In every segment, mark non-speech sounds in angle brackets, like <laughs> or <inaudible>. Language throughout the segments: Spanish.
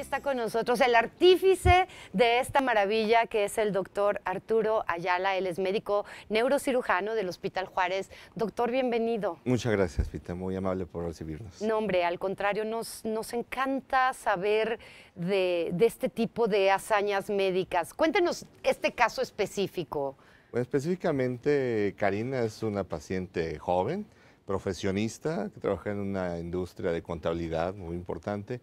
está con nosotros el artífice de esta maravilla que es el doctor Arturo Ayala. Él es médico neurocirujano del Hospital Juárez. Doctor, bienvenido. Muchas gracias, Pita. Muy amable por recibirnos. No, hombre, al contrario, nos, nos encanta saber de, de este tipo de hazañas médicas. Cuéntenos este caso específico. Pues, específicamente, Karina es una paciente joven, profesionista, que trabaja en una industria de contabilidad muy importante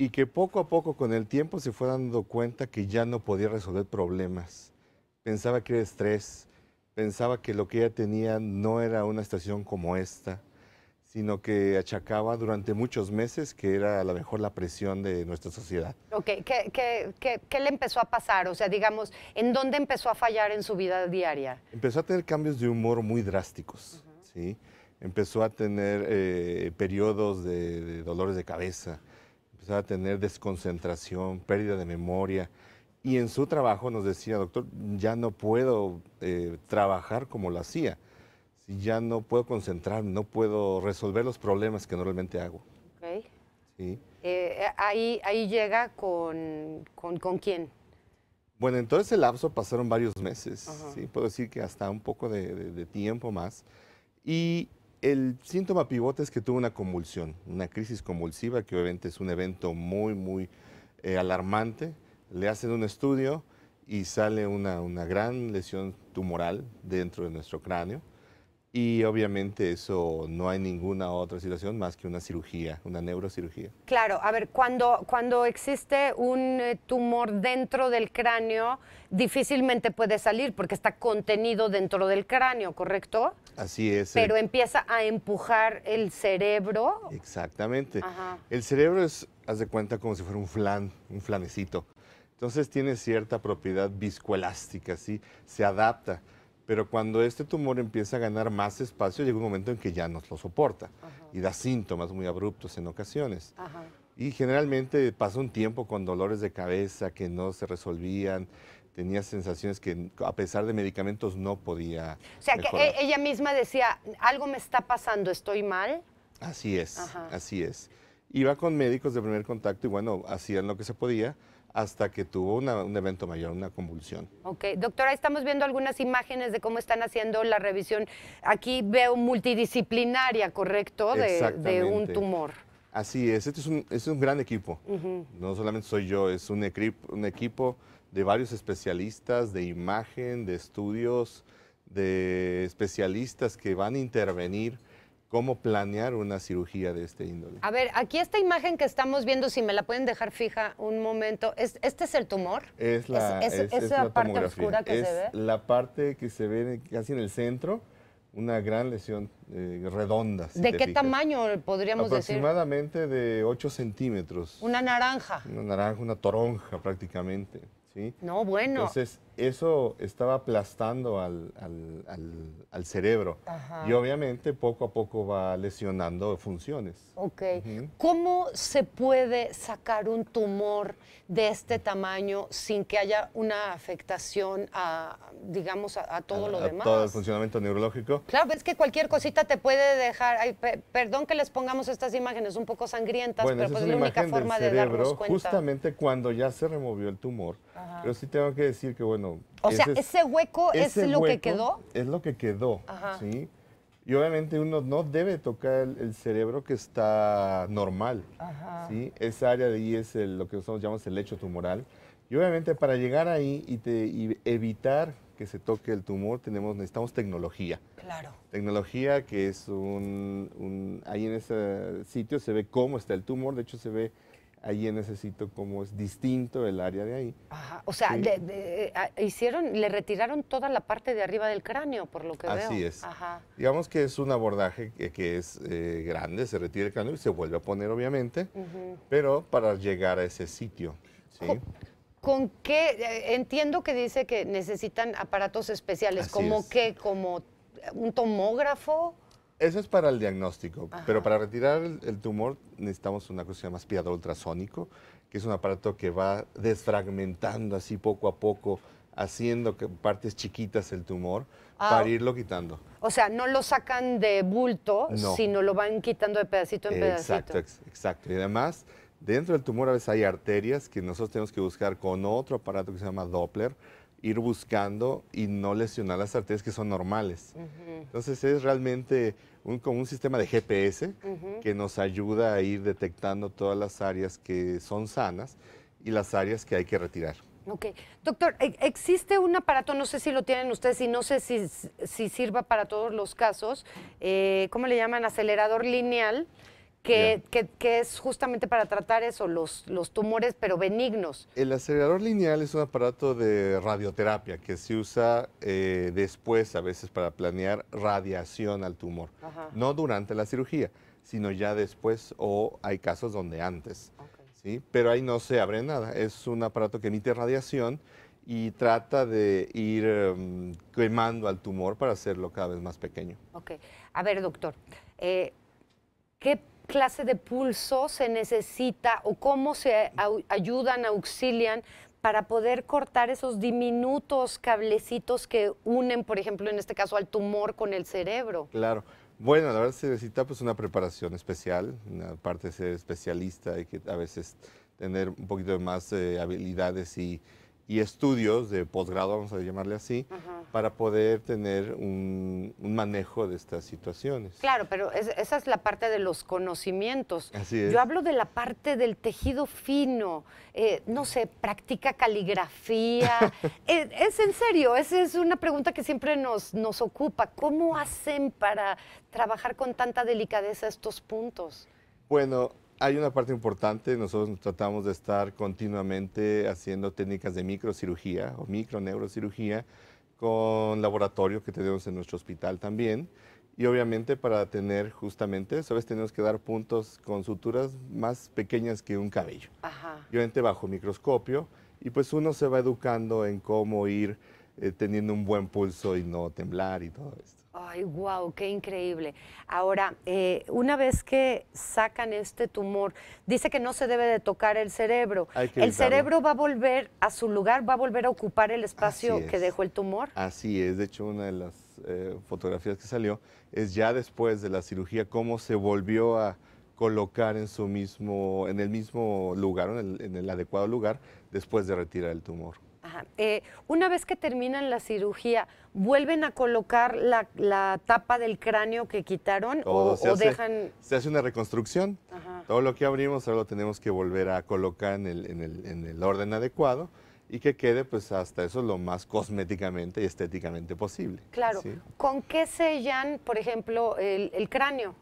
y que poco a poco con el tiempo se fue dando cuenta que ya no podía resolver problemas. Pensaba que era estrés, pensaba que lo que ella tenía no era una estación como esta, sino que achacaba durante muchos meses que era a lo mejor la presión de nuestra sociedad. Ok, ¿Qué, le empezó a pasar? O sea, digamos, ¿en dónde empezó a fallar en su vida diaria? Empezó a tener cambios de humor muy drásticos, ¿sí? Empezó a tener eh, periodos de, de dolores de cabeza, a tener desconcentración, pérdida de memoria. Y en su trabajo nos decía, doctor, ya no puedo eh, trabajar como lo hacía, si ya no puedo concentrarme, no puedo resolver los problemas que normalmente hago. Sí. Eh, eh, ahí, ahí llega con, con, con, quién. Bueno, entonces el lapso pasaron varios meses, ¿sí? puedo decir que hasta un poco de tiempo más. Y el síntoma pivote es que tuvo una convulsión, una crisis convulsiva, que obviamente es un evento muy, muy eh, alarmante. Le hacen un estudio y sale una gran lesión tumoral dentro de nuestro cráneo. Y obviamente eso no hay ninguna otra situación más que una cirugía, una neurocirugía. Claro, a ver, cuando, cuando existe un eh, tumor dentro del cráneo, difícilmente puede salir porque está contenido dentro del cráneo, ¿correcto? Así es. Pero eh. empieza a empujar el cerebro. Exactamente. El cerebro es, haz de cuenta, como si fuera un flan, un flanecito. Entonces tiene cierta propiedad viscoelástica, ¿sí? Se adapta. Pero cuando este tumor empieza a ganar más espacio, llega un momento en que ya no lo soporta y da síntomas muy abruptos en ocasiones. Y generalmente pasa un tiempo con dolores de cabeza que no se resolvían, tenía sensaciones que a pesar de medicamentos no podía. O sea, que e-, ella misma decía, algo me está pasando, estoy mal. Así es, así es. Iba con médicos de primer contacto y bueno, hacían lo que se podía, hasta que tuvo un evento mayor, una convulsión. Ok, doctora, estamos viendo algunas imágenes de cómo están haciendo la revisión. Aquí veo multidisciplinaria, ¿correcto? De, un tumor. Así es, este es un, este gran equipo. No solamente soy yo, es un equipo de varios especialistas, de imagen, de estudios, de especialistas que van a intervenir cómo planear una cirugía de este índole. A ver, aquí esta imagen que estamos viendo, si me la pueden dejar fija un momento, ¿es, ¿este es el tumor? Es la, parte oscura que se ve. La parte que se ve casi en el centro, una gran lesión eh, redonda. ¿De qué tamaño podríamos decir? Aproximadamente de 8 centímetros. Una naranja. Una naranja, una toronja prácticamente. ¿sí? No, bueno. Entonces, eso estaba aplastando al, al, cerebro y obviamente poco a poco va lesionando funciones. Ok. ¿Cómo se puede sacar un tumor de este tamaño sin que haya una afectación a, digamos, a, todo lo demás? A todo el funcionamiento neurológico. Claro, es que cualquier cosita te puede dejar, perdón que les pongamos estas imágenes un poco sangrientas, pero es pues la única forma de darnos cuenta. Justamente cuando ya se removió el tumor, pero sí tengo que decir que, bueno, o sea, ese hueco es lo que quedó. Es lo que quedó, ¿sí? Y obviamente uno no debe tocar el, cerebro que está normal, ¿sí? Esa área de ahí es lo que nosotros llamamos el lecho tumoral. Y obviamente para llegar ahí y, evitar que se toque el tumor, tenemos, necesitamos tecnología. Claro. Tecnología que es un, Ahí en ese sitio se ve cómo está el tumor, de hecho se ve allí necesito como es distinto el área de ahí. Ajá, o sea, le, eh, hicieron, le retiraron toda la parte de arriba del cráneo, por lo que veo. Así es. Digamos que es un abordaje que, es eh, grande, se retira el cráneo y se vuelve a poner, obviamente, pero para llegar a ese sitio. ¿Con qué? Eh, entiendo que dice que necesitan aparatos especiales, como que como un tomógrafo. Eso es para el diagnóstico, pero para retirar el, tumor necesitamos una cosa que se llama aspirador ultrasónico, que es un aparato que va desfragmentando así poco a poco, haciendo que partes chiquitas el tumor ah, para irlo quitando. O sea, no lo sacan de bulto, sino lo van quitando de pedacito en pedacito. Exacto, exacto. Y además, dentro del tumor a veces hay arterias que nosotros tenemos que buscar con otro aparato que se llama Doppler, ir buscando y no lesionar las arterias que son normales. Entonces es realmente un, como un sistema de GPS que nos ayuda a ir detectando todas las áreas que son sanas y las áreas que hay que retirar. Ok. Doctor, e, existe un aparato, no sé si lo tienen ustedes y no sé si, sirva para todos los casos, eh, ¿cómo le llaman? Acelerador lineal, que, es justamente para tratar eso, los, los tumores, pero benignos. El acelerador lineal es un aparato de radioterapia que se usa eh, después a veces para planear radiación al tumor. No durante la cirugía, sino ya después o hay casos donde antes. ¿sí? Pero ahí no se abre nada. Es un aparato que emite radiación y trata de ir em, quemando al tumor para hacerlo cada vez más pequeño. Ok. A ver, doctor. Eh, ¿Qué clase de pulso se necesita o cómo se ayudan, auxilian para poder cortar esos diminutos cablecitos que unen, por ejemplo, en este caso al tumor con el cerebro? Claro. Bueno, la verdad se necesita pues una preparación especial, aparte de ser especialista y que a veces tener un poquito más de eh, habilidades y y estudios de posgrado, vamos a llamarle así, para poder tener un, manejo de estas situaciones. Claro, pero esa es la parte de los conocimientos. Así Yo hablo de la parte del tejido fino, eh, no sé, practica caligrafía. es, <laughs> eh, es, en serio, esa es una pregunta que siempre nos, nos ocupa. ¿Cómo hacen para trabajar con tanta delicadeza estos puntos? Bueno, hay una parte importante, nosotros tratamos de estar continuamente haciendo técnicas de microcirugía o microneurocirugía con laboratorio que tenemos en nuestro hospital también. Y obviamente para tener justamente sabes, tenemos que dar puntos con suturas más pequeñas que un cabello. Ajá. obviamente bajo microscopio y pues uno se va educando en cómo ir eh, teniendo un buen pulso y no temblar y todo esto. Ay, wow, qué increíble. Ahora, eh, una vez que sacan este tumor, dice que no se debe de tocar el cerebro. El cerebro va a volver a su lugar, va a volver a ocupar el espacio que dejó el tumor. Así es, de hecho una de las eh, fotografías que salió es ya después de la cirugía cómo se volvió a colocar en su mismo, en el mismo lugar, en el adecuado lugar, después de retirar el tumor. Eh, una vez que terminan la cirugía, ¿vuelven a colocar la, tapa del cráneo que quitaron o, se hace, dejan...? Se hace una reconstrucción. Todo lo que abrimos ahora lo tenemos que volver a colocar en el, orden adecuado y que quede pues hasta eso lo más cosméticamente y estéticamente posible. Claro. ¿Con qué sellan, por ejemplo, el, cráneo?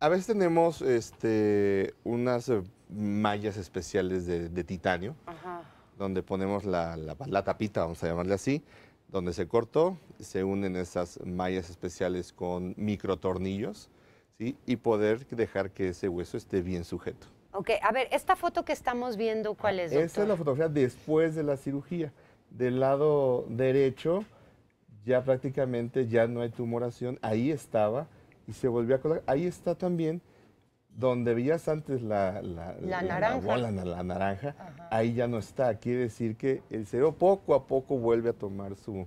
A veces tenemos este, unas eh, mallas especiales de, de titanio Ajá donde ponemos la, tapita, vamos a llamarle así, donde se cortó, se unen esas mallas especiales con microtornillos ¿sí? y poder dejar que ese hueso esté bien sujeto. Ok, a ver, esta foto que estamos viendo, ¿cuál es? Doctor? Esta es la fotografía después de la cirugía. Del lado derecho ya prácticamente ya no hay tumoración, ahí estaba y se volvió a colocar. Ahí está también donde veías antes la, la, naranja, ahí ya no está. Quiere decir que el cerebro poco a poco vuelve a tomar su,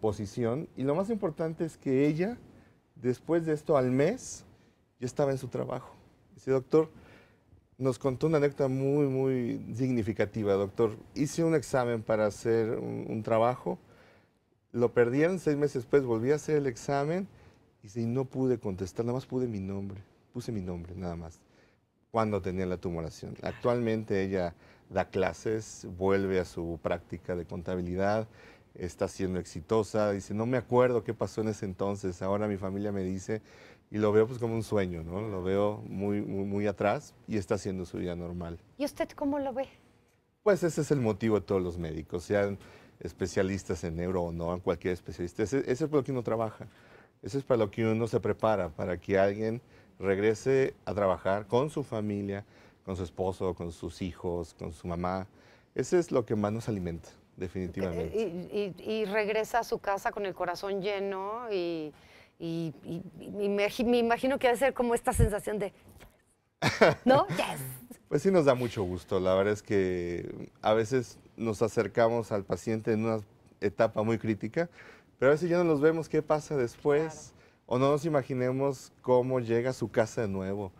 posición. Y lo más importante es que ella, después de esto, al mes, ya estaba en su trabajo. Dice, doctor, nos contó una anécdota muy, muy significativa, doctor. Hice un examen para hacer un, trabajo, lo perdieron, seis meses después volví a hacer el examen y, y no pude contestar, nada más pude mi nombre puse mi nombre nada más, cuando tenía la tumoración. Actualmente ella da clases, vuelve a su práctica de contabilidad, está siendo exitosa, dice, no me acuerdo qué pasó en ese entonces, ahora mi familia me dice, y lo veo pues como un sueño, ¿no? Lo veo muy, muy, atrás y está haciendo su vida normal. ¿Y usted cómo lo ve? Pues ese es el motivo de todos los médicos, sean especialistas en neuro o no, en cualquier especialista. Ese, es por lo que uno trabaja, eso es para lo que uno se prepara, para que alguien regrese a trabajar con su familia, con su esposo, con sus hijos, con su mamá. Ese es lo que más nos alimenta, definitivamente. Eh, y, regresa a su casa con el corazón lleno y, me, imagino que va a ser como esta sensación de... ¿No? <laughs> Pues sí nos da mucho gusto. La verdad es que a veces nos acercamos al paciente en una etapa muy crítica, pero a veces ya no nos vemos qué pasa después o no nos imaginemos cómo llega a su casa de nuevo.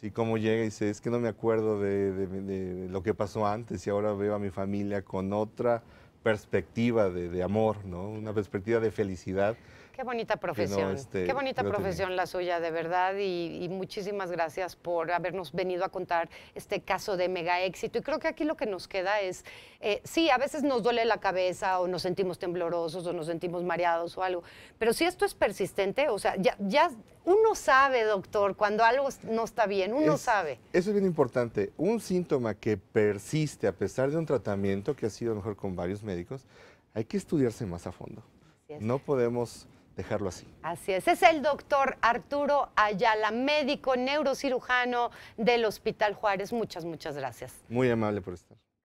si cómo llega y dice, es que no me acuerdo de, lo que pasó antes y ahora veo a mi familia con otra perspectiva de, amor, ¿no? Una perspectiva de felicidad. Qué bonita profesión, este, qué bonita profesión la suya, de verdad, y, muchísimas gracias por habernos venido a contar este caso de mega éxito. Y creo que aquí lo que nos queda es, eh, sí, a veces nos duele la cabeza o nos sentimos temblorosos o nos sentimos mareados o algo, pero si esto es persistente, o sea, ya uno sabe, doctor, cuando algo no está bien, uno sabe. Eso es bien importante. Un síntoma que persiste a pesar de un tratamiento que ha sido mejor con varios médicos, hay que estudiarse más a fondo. No podemos dejarlo así. Así es. Es el doctor Arturo Ayala, médico neurocirujano del Hospital Juárez. Muchas, muchas gracias. Muy amable por estar.